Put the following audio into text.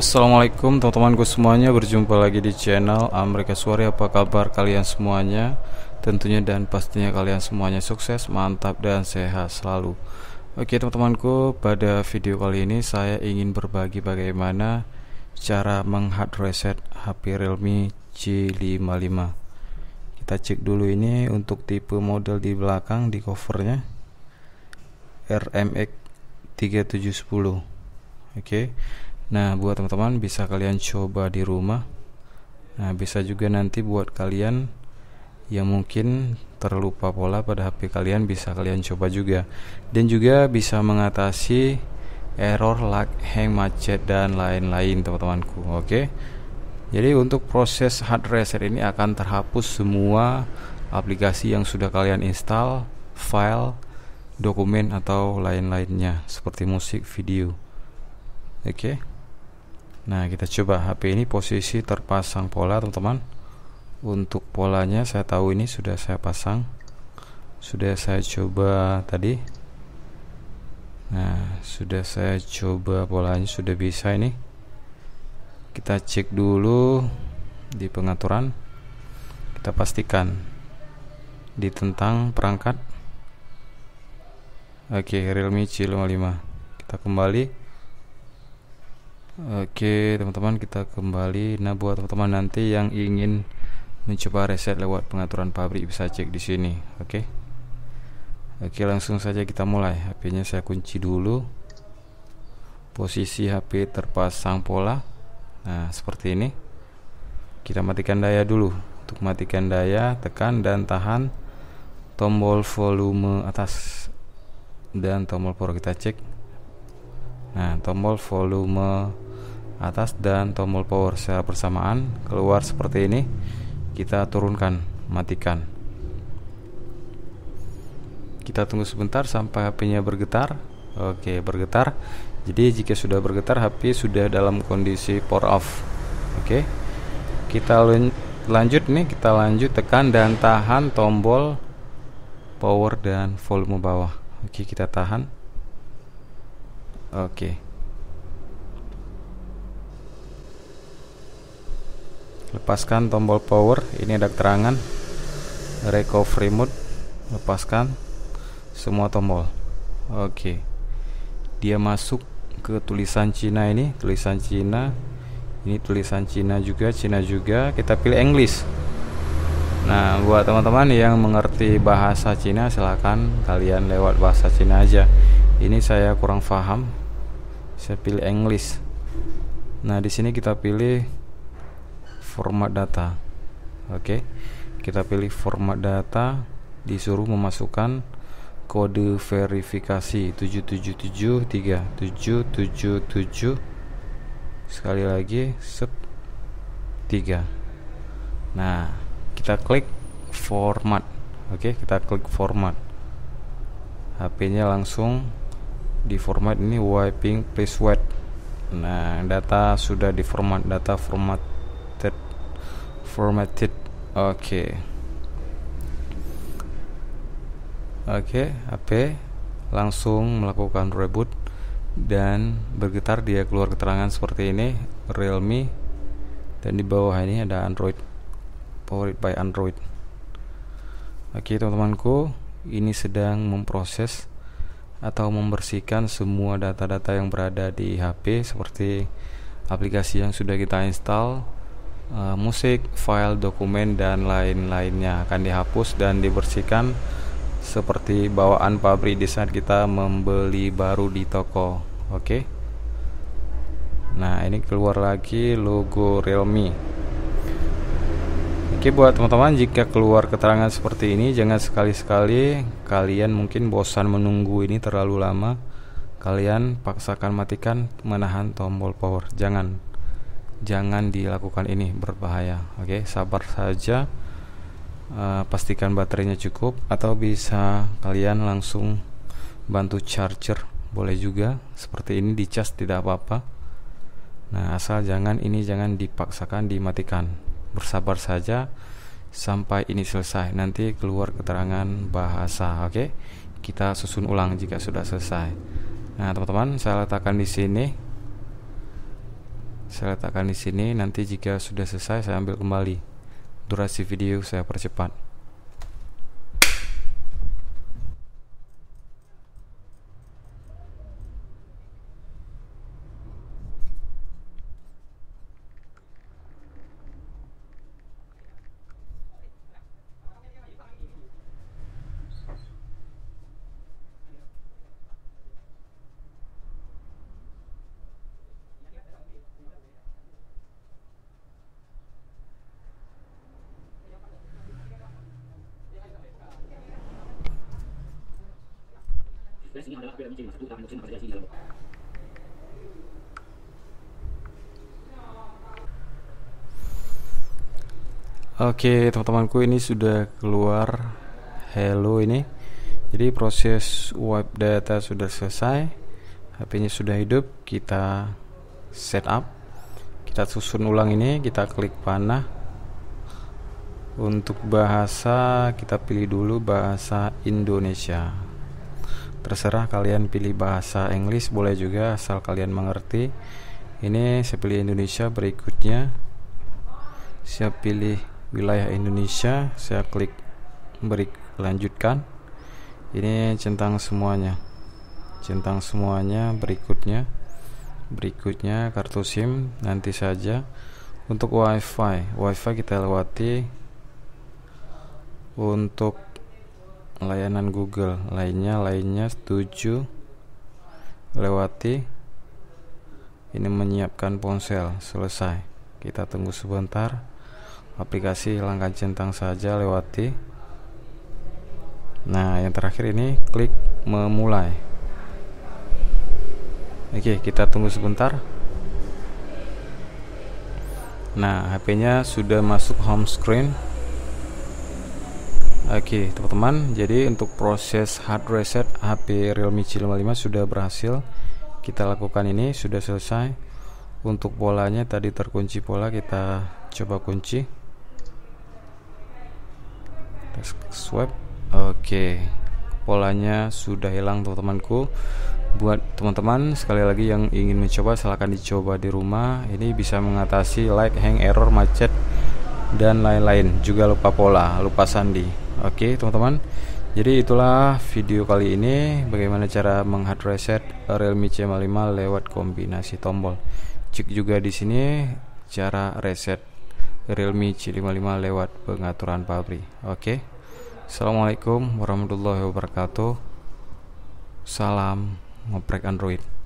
Assalamualaikum teman-temanku semuanya Berjumpa lagi di channel Amerika Suari Apa kabar kalian semuanya Tentunya dan pastinya kalian semuanya sukses Mantap dan sehat selalu Oke teman-temanku Pada video kali ini saya ingin berbagi Bagaimana cara menghard reset HP Realme c 55 Kita cek dulu ini Untuk tipe model di belakang Di covernya RMX 3710 Oke okay Nah, buat teman-teman bisa kalian coba di rumah. Nah, bisa juga nanti buat kalian yang mungkin terlupa pola pada HP kalian bisa kalian coba juga. Dan juga bisa mengatasi error lag, hang macet dan lain-lain teman-temanku. Oke. Jadi untuk proses hard reset ini akan terhapus semua aplikasi yang sudah kalian install, file, dokumen atau lain-lainnya seperti musik, video. Oke. Okay? nah kita coba HP ini posisi terpasang pola teman-teman untuk polanya saya tahu ini sudah saya pasang sudah saya coba tadi nah sudah saya coba polanya sudah bisa ini kita cek dulu di pengaturan kita pastikan di tentang perangkat oke realme C55 kita kembali Oke teman-teman kita kembali. Nah buat teman-teman nanti yang ingin mencoba reset lewat pengaturan pabrik bisa cek di sini. Oke. Oke langsung saja kita mulai. HP-nya saya kunci dulu. Posisi HP terpasang pola. Nah seperti ini. Kita matikan daya dulu. Untuk matikan daya tekan dan tahan tombol volume atas dan tombol power kita cek. Nah tombol volume atas dan tombol power secara bersamaan keluar seperti ini kita turunkan matikan kita tunggu sebentar sampai HP-nya bergetar oke bergetar jadi jika sudah bergetar HP sudah dalam kondisi power off oke kita lanjut nih kita lanjut tekan dan tahan tombol power dan volume bawah oke kita tahan oke lepaskan tombol power ini ada keterangan recovery mode lepaskan semua tombol oke okay. dia masuk ke tulisan Cina ini tulisan Cina ini tulisan Cina juga Cina juga kita pilih English Nah, buat teman-teman yang mengerti bahasa Cina, silahkan kalian lewat bahasa Cina aja. Ini saya kurang paham. Saya pilih English. Nah, di sini kita pilih format data oke okay. kita pilih format data disuruh memasukkan kode verifikasi 7773 777 sekali lagi set 3 nah kita klik format oke okay, kita klik format HP nya langsung di format ini wiping please wait nah data sudah di format data format formatted oke okay. oke okay, HP langsung melakukan reboot dan bergetar dia keluar keterangan seperti ini Realme dan di bawah ini ada Android powered by Android oke okay, teman-temanku ini sedang memproses atau membersihkan semua data-data yang berada di HP seperti aplikasi yang sudah kita install uh, musik, file, dokumen dan lain-lainnya akan dihapus dan dibersihkan seperti bawaan pabrik di saat kita membeli baru di toko. Oke. Okay? Nah, ini keluar lagi logo Realme. Oke, buat teman-teman jika keluar keterangan seperti ini jangan sekali-sekali kalian mungkin bosan menunggu ini terlalu lama. Kalian paksakan matikan menahan tombol power. Jangan jangan dilakukan ini berbahaya oke okay? sabar saja uh, pastikan baterainya cukup atau bisa kalian langsung bantu charger boleh juga seperti ini di charge tidak apa-apa nah asal jangan ini jangan dipaksakan dimatikan bersabar saja sampai ini selesai nanti keluar keterangan bahasa oke okay? kita susun ulang jika sudah selesai nah teman-teman saya letakkan di sini saya letakkan di sini nanti jika sudah selesai saya ambil kembali durasi video saya percepat adalah Oke teman-temanku ini sudah keluar hello ini Jadi proses wipe data sudah selesai HP-nya sudah hidup Kita setup Kita susun ulang ini Kita klik panah Untuk bahasa kita pilih dulu bahasa Indonesia terserah kalian pilih bahasa Inggris boleh juga asal kalian mengerti ini saya pilih Indonesia berikutnya saya pilih wilayah Indonesia saya klik beri lanjutkan ini centang semuanya centang semuanya berikutnya berikutnya kartu SIM nanti saja untuk WiFi WiFi kita lewati untuk layanan Google lainnya lainnya setuju lewati ini menyiapkan ponsel selesai kita tunggu sebentar aplikasi langkah centang saja lewati nah yang terakhir ini klik memulai oke kita tunggu sebentar nah HP nya sudah masuk home screen Oke teman-teman jadi untuk proses hard reset HP Realme C55 sudah berhasil kita lakukan ini sudah selesai untuk polanya tadi terkunci pola kita coba kunci swipe oke polanya sudah hilang teman-temanku buat teman-teman sekali lagi yang ingin mencoba silahkan dicoba di rumah ini bisa mengatasi like hang error macet dan lain-lain juga lupa pola lupa sandi Oke okay, teman-teman jadi itulah video kali ini bagaimana cara menghard reset Realme c 55 lewat kombinasi tombol cek juga di sini cara reset Realme C55 lewat pengaturan pabrik oke okay? Assalamualaikum warahmatullahi wabarakatuh salam Ngeprek Android